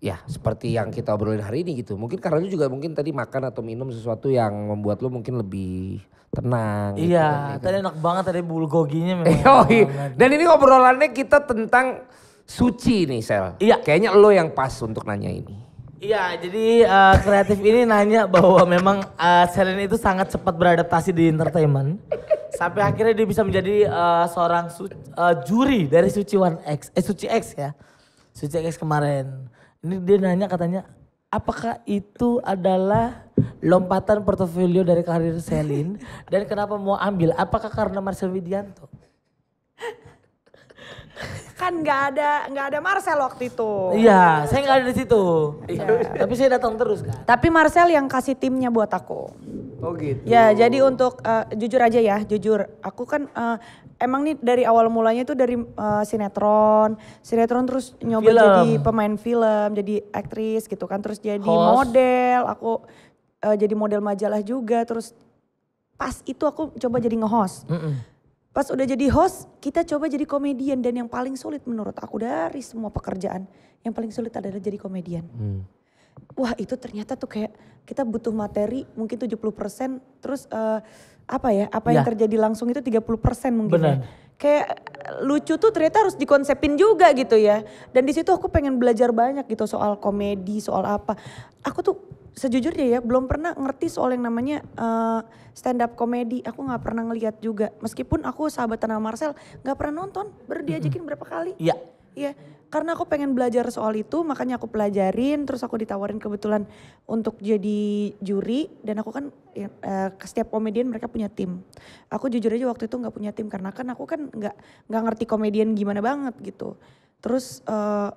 ya seperti yang kita obrolin hari ini gitu. Mungkin karena lu juga mungkin tadi makan atau minum sesuatu yang membuat lu mungkin lebih tenang. Gitu iya, gitu, tadi gitu. enak banget tadi bulgoginya memang. *laughs* oh, iya. Dan ini obrolannya kita tentang suci nih Sel. Iya. Kayaknya lo yang pas untuk nanya ini. Iya, jadi uh, kreatif ini nanya bahwa memang uh, eh, Selin itu sangat cepat beradaptasi di entertainment. Sampai akhirnya dia bisa menjadi uh, seorang uh, juri dari Suci One X, eh Suci X ya. Suci X kemarin. Ini dia nanya katanya, apakah itu adalah lompatan portofolio dari karir Selin dan kenapa mau ambil? Apakah karena Marcel Widianto? kan nggak ada nggak ada Marcel waktu itu. Iya, saya nggak ada di situ. Iya. Tapi saya datang terus kan. Tapi Marcel yang kasih timnya buat aku. Oh gitu. Ya, jadi untuk uh, jujur aja ya, jujur aku kan uh, emang nih dari awal mulanya itu dari uh, sinetron, sinetron terus nyoba film. jadi pemain film, jadi aktris gitu kan, terus jadi Host. model, aku uh, jadi model majalah juga, terus pas itu aku coba jadi ngehost. Mm -mm Pas udah jadi host, kita coba jadi komedian dan yang paling sulit menurut aku dari semua pekerjaan, yang paling sulit adalah jadi komedian. Hmm. Wah, itu ternyata tuh kayak kita butuh materi mungkin 70% terus uh, apa ya? Apa ya. yang terjadi langsung itu 30% mungkin. Ya. Benar. Ya. Kayak eh, lucu tuh ternyata harus dikonsepin juga gitu ya. Dan di situ aku pengen belajar banyak gitu soal komedi, soal apa. Aku tuh sejujurnya ya belum pernah ngerti soal yang namanya uh, eh, stand up komedi. Aku nggak pernah ngeliat juga. Meskipun aku sahabat tanah Marcel nggak pernah nonton, baru diajakin mm -hmm. berapa kali. Iya. Iya, karena aku pengen belajar soal itu, makanya aku pelajarin. Terus aku ditawarin kebetulan untuk jadi juri, dan aku kan ya, eh, setiap komedian mereka punya tim. Aku jujur aja waktu itu nggak punya tim karena kan aku kan nggak nggak ngerti komedian gimana banget gitu. Terus eh,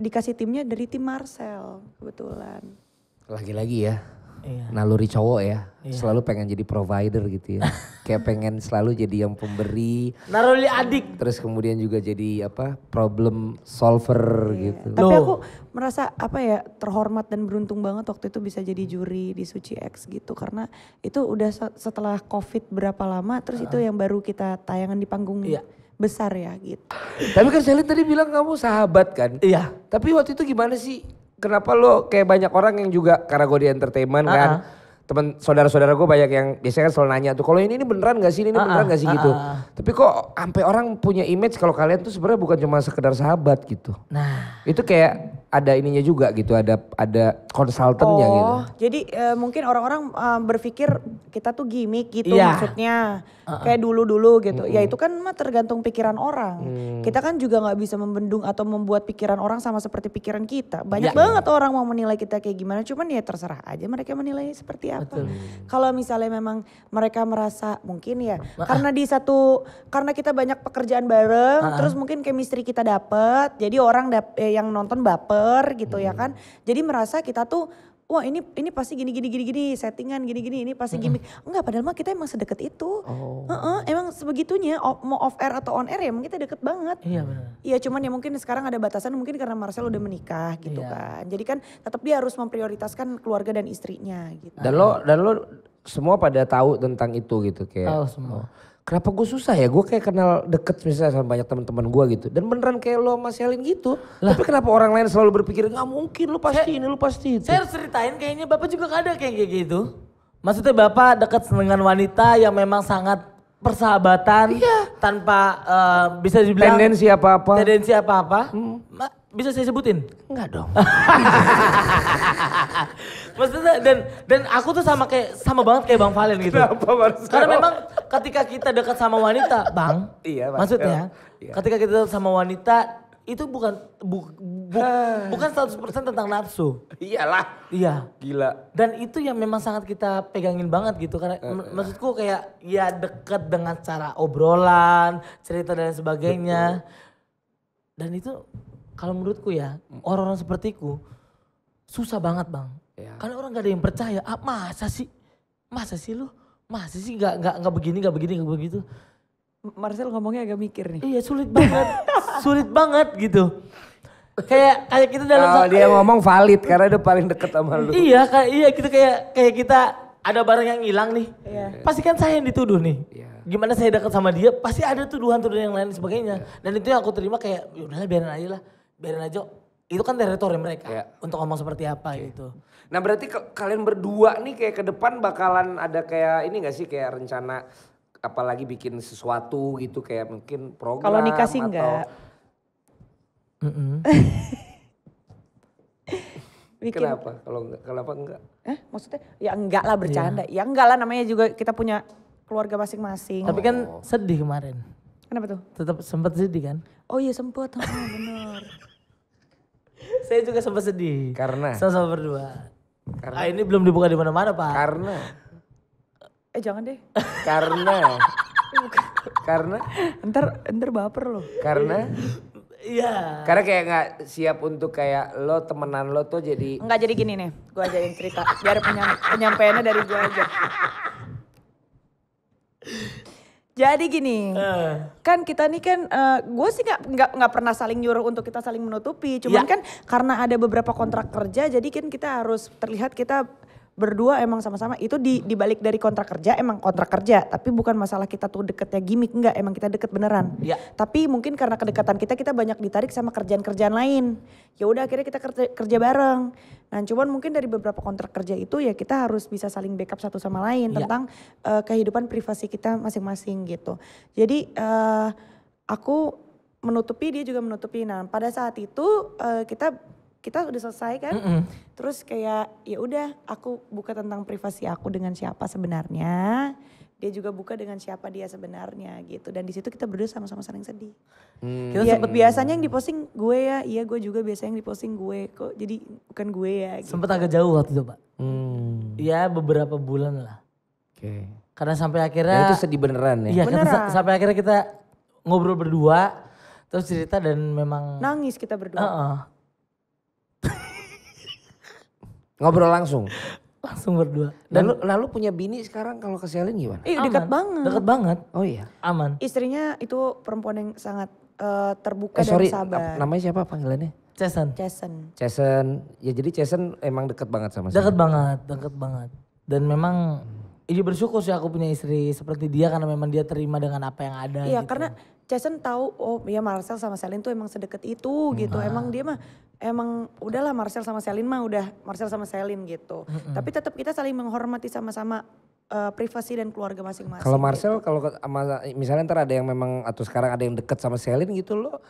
dikasih timnya dari tim Marcel kebetulan. Lagi-lagi ya. Iya. Naluri cowok ya, iya. selalu pengen jadi provider gitu ya. *laughs* Kayak pengen selalu jadi yang pemberi. Naluri adik. Terus kemudian juga jadi apa? problem solver iya. gitu. Tapi aku merasa apa ya, terhormat dan beruntung banget waktu itu bisa jadi juri di Suci X gitu karena itu udah setelah Covid berapa lama terus uh. itu yang baru kita tayangan di panggung. Iya besar ya gitu. Tapi kan Selin tadi bilang kamu sahabat kan? Iya. Tapi waktu itu gimana sih kenapa lo kayak banyak orang yang juga karena gue di entertainment uh -uh. kan teman saudara-saudara gue banyak yang biasanya kan selalu nanya tuh kalau ini ini beneran gak sih ini, ini uh, beneran gak sih uh, gitu tapi kok sampai orang punya image kalau kalian tuh sebenarnya bukan cuma sekedar sahabat gitu nah itu kayak ada ininya juga gitu, ada ada konsultannya oh, gitu. jadi e, mungkin orang-orang e, berpikir kita tuh gimmick gitu yeah. maksudnya. Uh -uh. Kayak dulu-dulu gitu. Mm -hmm. Ya itu kan mah tergantung pikiran orang. Mm. Kita kan juga nggak bisa membendung atau membuat pikiran orang sama seperti pikiran kita. Banyak yeah. banget orang mau menilai kita kayak gimana, cuman ya terserah aja mereka menilai seperti apa. Kalau misalnya memang mereka merasa mungkin ya uh-uh. karena di satu karena kita banyak pekerjaan bareng, uh -uh. terus mungkin chemistry kita dapet, jadi orang dap eh, yang nonton baper gitu ya hmm. ya kan. Jadi merasa kita tuh wah ini ini pasti gini gini gini gini settingan gini gini ini pasti gimmick. Enggak padahal mah kita emang sedekat itu. Oh. Uh -uh, emang sebegitunya mau off air atau on air ya emang kita deket banget. Iya benar. Iya cuman ya mungkin sekarang ada batasan mungkin karena Marcel udah menikah gitu iya. kan. Jadi kan tetap dia harus memprioritaskan keluarga dan istrinya gitu. Dan lo dan lo semua pada tahu tentang itu gitu kayak. Tahu semua. Oh kenapa gue susah ya gue kayak kenal deket misalnya sama banyak teman-teman gue gitu dan beneran kayak lo sama Selin gitu lah. tapi kenapa orang lain selalu berpikir nggak mungkin lo pasti eh, ini lo pasti itu saya harus ceritain kayaknya bapak juga gak ada kayak gitu maksudnya bapak deket dengan wanita yang memang sangat persahabatan iya. tanpa uh, bisa dibilang tendensi apa-apa tendensi apa-apa hmm bisa saya sebutin? Enggak dong. *laughs* Maksudnya dan dan aku tuh sama kayak sama banget kayak Bang Valen gitu. Kenapa Karena memang ketika kita dekat sama wanita, Bang. Iya, Bang. Maksudnya iya. ketika kita sama wanita itu bukan bu, bu, ah. bukan 100% tentang nafsu. Iyalah. Iya. Gila. Dan itu yang memang sangat kita pegangin banget gitu karena uh, uh. maksudku kayak ya dekat dengan cara obrolan, cerita dan sebagainya. Betul. Dan itu kalau menurutku ya mm. orang-orang sepertiku susah banget bang. Ya. Karena orang gak ada yang percaya. Ah, masa sih, masa sih lu, masa sih nggak nggak nggak begini nggak begini nggak begitu. Marcel ngomongnya agak mikir nih. Iya sulit banget, *laughs* sulit banget gitu. Kayak kayak kita dalam Kalau dia ngomong valid karena dia paling deket sama lu. Iya, kayak iya kita kayak kayak kita ada barang yang hilang nih. Iya. Pasti kan saya yang dituduh nih. Iya. Gimana saya dekat sama dia, pasti ada tuduhan-tuduhan yang lain sebagainya. Iya. Dan itu yang aku terima kayak, ya udahlah biarin aja lah biarin aja itu kan teritori mereka yeah. untuk ngomong seperti apa okay. gitu. Nah berarti ke, kalian berdua nih kayak ke depan bakalan ada kayak ini gak sih kayak rencana apalagi bikin sesuatu gitu kayak mungkin program Kalau nikah sih atau... enggak. Mm -mm. *laughs* bikin kenapa kalau enggak kenapa enggak eh maksudnya ya enggak lah bercanda yeah. ya enggak lah namanya juga kita punya keluarga masing-masing oh. tapi kan oh. sedih kemarin kenapa tuh tetap sempat sedih kan oh iya sempat oh, ah, benar *laughs* saya juga sempat sedih. Karena sama-sama berdua. Karena ah, ini belum dibuka di mana-mana, Pak. Karena Eh jangan deh. Karena *laughs* karena ntar ntar baper loh. Karena Iya. Karena kayak nggak siap untuk kayak lo temenan lo tuh jadi. Nggak jadi gini nih, gue ajarin cerita. Biar penyampaiannya dari gue aja. Jadi gini, uh. kan kita nih kan, uh, eh, gue sih nggak nggak nggak pernah saling nyuruh untuk kita saling menutupi. Cuman yeah. kan karena ada beberapa kontrak kerja, jadi kan kita harus terlihat kita berdua emang sama-sama itu di dibalik dari kontrak kerja emang kontrak kerja tapi bukan masalah kita tuh deketnya gimmick enggak emang kita deket beneran ya. tapi mungkin karena kedekatan kita kita banyak ditarik sama kerjaan-kerjaan lain ya udah akhirnya kita kerja, kerja bareng Nah, cuman mungkin dari beberapa kontrak kerja itu ya kita harus bisa saling backup satu sama lain yeah. tentang uh, kehidupan privasi kita masing-masing gitu. Jadi uh, aku menutupi dia juga menutupi. Nah, pada saat itu uh, kita kita udah selesai kan. Mm -mm. Terus kayak ya udah aku buka tentang privasi aku dengan siapa sebenarnya dia juga buka dengan siapa dia sebenarnya gitu dan di situ kita berdua sama-sama saling sedih hmm. kita ya, sempet iya. biasanya yang diposting gue ya iya gue juga biasanya yang diposting gue kok jadi bukan gue ya gitu. sempet agak jauh waktu itu pak hmm. ya beberapa bulan lah oke okay. karena sampai akhirnya nah, itu sedih beneran ya, iya, beneran. sampai akhirnya kita ngobrol berdua terus cerita dan memang nangis kita berdua uh -uh. ngobrol langsung langsung berdua. Dan lalu, lalu punya bini sekarang kalau ke gimana? Iya eh, dekat banget. Dekat banget. Oh iya. Aman. Istrinya itu perempuan yang sangat uh, terbuka eh, sorry, dan sabar. Namanya siapa panggilannya? Jason. Jason. Jason. Ya jadi Jason emang dekat banget sama saya. Dekat banget, deket banget. Dan memang Iya bersyukur sih aku punya istri seperti dia karena memang dia terima dengan apa yang ada. Iya gitu. karena Jason tahu oh ya Marcel sama Selin tuh emang sedekat itu gitu. Hmm. Emang dia mah emang udahlah Marcel sama Selin mah udah Marcel sama Selin gitu. Hmm. Tapi tetap kita saling menghormati sama-sama uh, privasi dan keluarga masing-masing. Kalau gitu. Marcel gitu. kalau misalnya ntar ada yang memang atau sekarang ada yang deket sama Selin gitu loh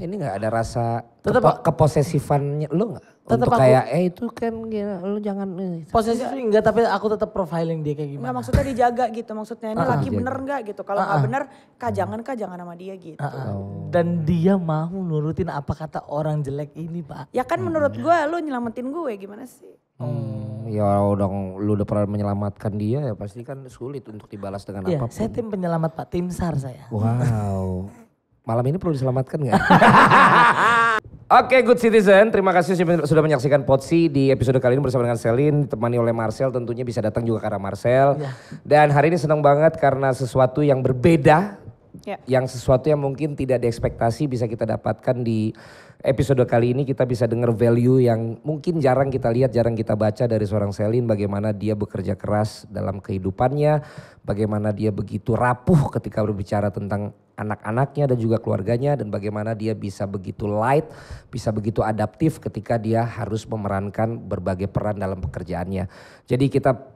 ini nggak ada rasa tetap kepo, keposesifannya lu nggak tetap untuk kayak eh itu kan gila, lu jangan posesif enggak tapi aku tetap profiling dia kayak gimana nggak maksudnya dijaga gitu maksudnya ini uh laki jaga. bener nggak gitu kalau ah, nggak uh -uh. bener kak jangan kak jangan sama dia gitu uh -uh. dan dia mau nurutin apa kata orang jelek ini pak ya kan hmm. menurut iya. gue lu nyelamatin gue gimana sih hmm. ya dong lu udah pernah menyelamatkan dia ya pasti kan sulit untuk dibalas dengan ya, apapun saya tim penyelamat pak tim sar saya wow malam ini perlu diselamatkan nggak? *laughs* Oke, okay, good citizen. Terima kasih sudah menyaksikan Potsi di episode kali ini bersama dengan Selin, ditemani oleh Marcel. Tentunya bisa datang juga karena Marcel. Yeah. Dan hari ini senang banget karena sesuatu yang berbeda Yeah. Yang sesuatu yang mungkin tidak diekspektasi bisa kita dapatkan di episode kali ini kita bisa dengar value yang mungkin jarang kita lihat, jarang kita baca dari seorang Selin bagaimana dia bekerja keras dalam kehidupannya, bagaimana dia begitu rapuh ketika berbicara tentang anak-anaknya dan juga keluarganya dan bagaimana dia bisa begitu light, bisa begitu adaptif ketika dia harus memerankan berbagai peran dalam pekerjaannya. Jadi kita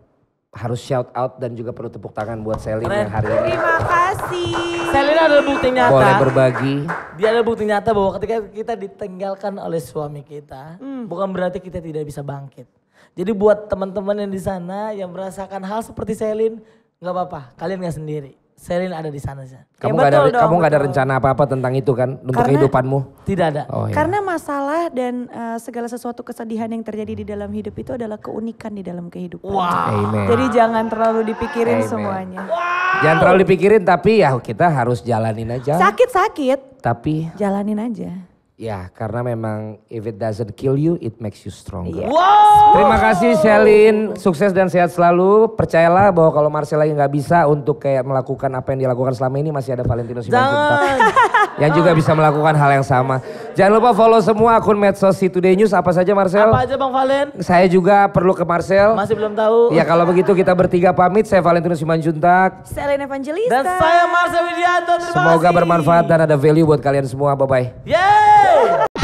harus shout out dan juga perlu tepuk tangan buat Selin yang hari ini. Terima kasih. Selin adalah bukti nyata. Boleh berbagi. Dia adalah bukti nyata bahwa ketika kita ditinggalkan oleh suami kita, hmm. bukan berarti kita tidak bisa bangkit. Jadi buat teman-teman yang di sana yang merasakan hal seperti Selin, nggak apa-apa, kalian nggak sendiri. Selin ada di sana. Kamu ya, gak ada, dong, kamu gak ada rencana apa-apa tentang itu kan untuk Karena, kehidupanmu? Tidak ada. Oh, iya. Karena masalah dan uh, segala sesuatu kesedihan yang terjadi di dalam hidup itu adalah keunikan di dalam kehidupan. Wow. Amen. Jadi jangan terlalu dipikirin Amen. semuanya. Wow. Jangan terlalu dipikirin tapi ya kita harus jalanin aja. Sakit-sakit. Tapi jalanin aja. Ya, karena memang if it doesn't kill you, it makes you stronger. Yes. Iya. Wow. Terima kasih Shelin, sukses dan sehat selalu. Percayalah bahwa kalau Marcel lagi nggak bisa untuk kayak melakukan apa yang dilakukan selama ini masih ada Valentino Simanjuntak yang juga bisa melakukan hal yang sama. Jangan lupa follow semua akun medsos Today News apa saja Marcel? Apa aja Bang Valen? Saya juga perlu ke Marcel. Masih belum tahu. Ya kalau begitu kita bertiga pamit. Saya Valentino Simanjuntak. Celine Evangelista. Dan saya Marcel Widianto. Semoga bermanfaat dan ada value buat kalian semua. Bye bye. Yeah. Hey!